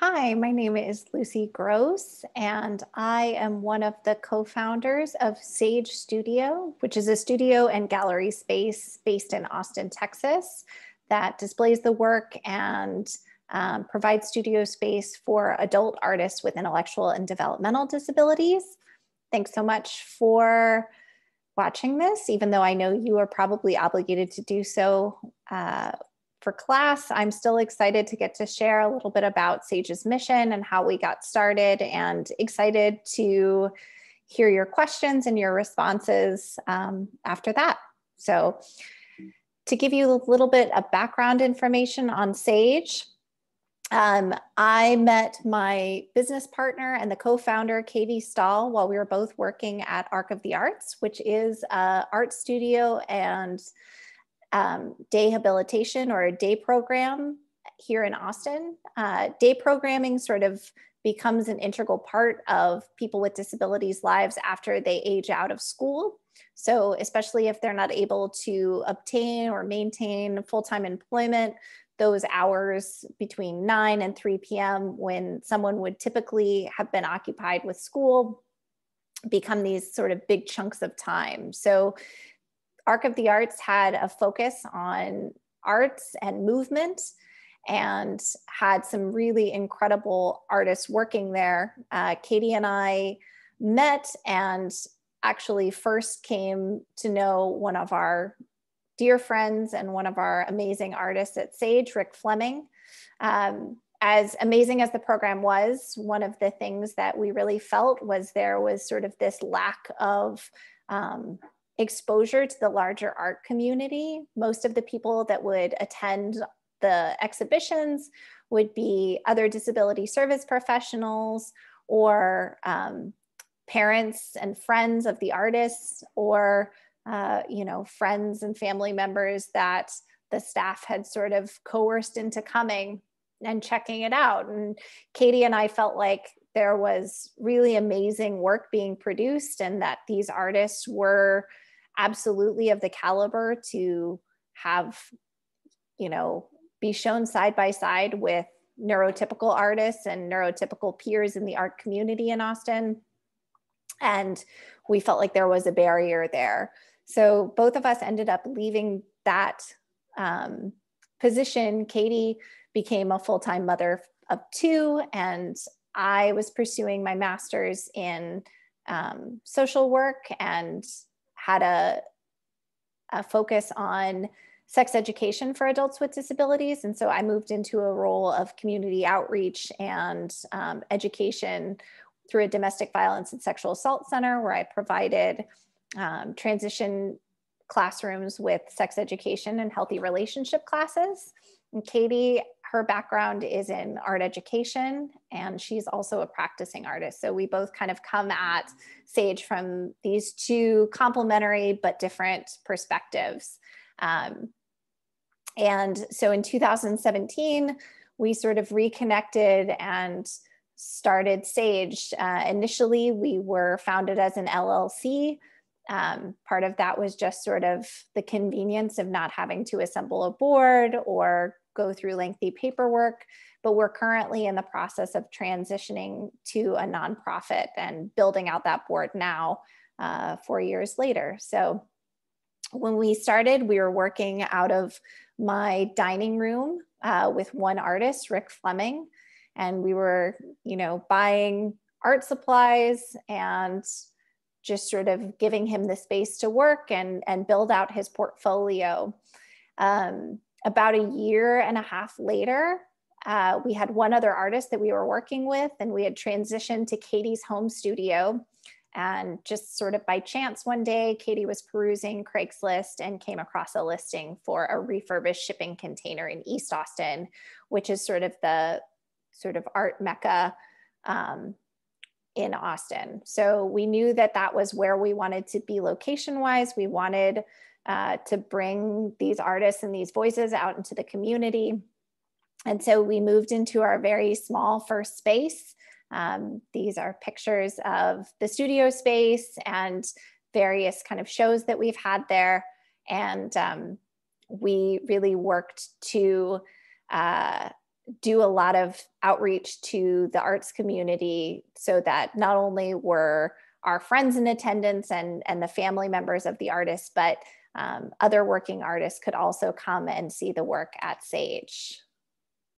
Hi, my name is Lucy Gross, and I am one of the co founders of Sage Studio, which is a studio and gallery space based in Austin, Texas, that displays the work and um, provides studio space for adult artists with intellectual and developmental disabilities. Thanks so much for watching this, even though I know you are probably obligated to do so uh, for class. I'm still excited to get to share a little bit about SAGE's mission and how we got started and excited to hear your questions and your responses um, after that. So to give you a little bit of background information on SAGE, um, I met my business partner and the co-founder Katie Stahl while we were both working at Arc of the Arts, which is an art studio and um, day habilitation or a day program here in Austin. Uh, day programming sort of becomes an integral part of people with disabilities' lives after they age out of school. So, especially if they're not able to obtain or maintain full time employment, those hours between 9 and 3 p.m., when someone would typically have been occupied with school, become these sort of big chunks of time. So, Arc of the Arts had a focus on arts and movement and had some really incredible artists working there. Uh, Katie and I met and actually first came to know one of our dear friends and one of our amazing artists at Sage, Rick Fleming. Um, as amazing as the program was, one of the things that we really felt was there was sort of this lack of um, exposure to the larger art community. Most of the people that would attend the exhibitions would be other disability service professionals or um, parents and friends of the artists or uh, you know friends and family members that the staff had sort of coerced into coming and checking it out and katie and i felt like there was really amazing work being produced and that these artists were absolutely of the caliber to have, you know, be shown side by side with neurotypical artists and neurotypical peers in the art community in Austin. And we felt like there was a barrier there. So both of us ended up leaving that um, position. Katie became a full time mother of two, and I was pursuing my master's in um, social work and had a, a focus on sex education for adults with disabilities. And so I moved into a role of community outreach and um, education through a domestic violence and sexual assault center where I provided um, transition classrooms with sex education and healthy relationship classes. And Katie her background is in art education and she's also a practicing artist. So we both kind of come at Sage from these two complementary but different perspectives. Um, and so in 2017, we sort of reconnected and started Sage. Uh, initially, we were founded as an LLC. Um, part of that was just sort of the convenience of not having to assemble a board or go through lengthy paperwork, but we're currently in the process of transitioning to a nonprofit and building out that board now, uh, four years later. So when we started, we were working out of my dining room uh, with one artist, Rick Fleming, and we were, you know, buying art supplies and just sort of giving him the space to work and and build out his portfolio. Um, about a year and a half later, uh, we had one other artist that we were working with, and we had transitioned to Katie's home studio. And just sort of by chance, one day, Katie was perusing Craigslist and came across a listing for a refurbished shipping container in East Austin, which is sort of the sort of art mecca um, in Austin. So we knew that that was where we wanted to be location wise. We wanted uh, to bring these artists and these voices out into the community. And so we moved into our very small first space. Um, these are pictures of the studio space and various kind of shows that we've had there. And um, we really worked to uh, do a lot of outreach to the arts community so that not only were our friends in attendance and, and the family members of the artists, but um, other working artists could also come and see the work at SAGE.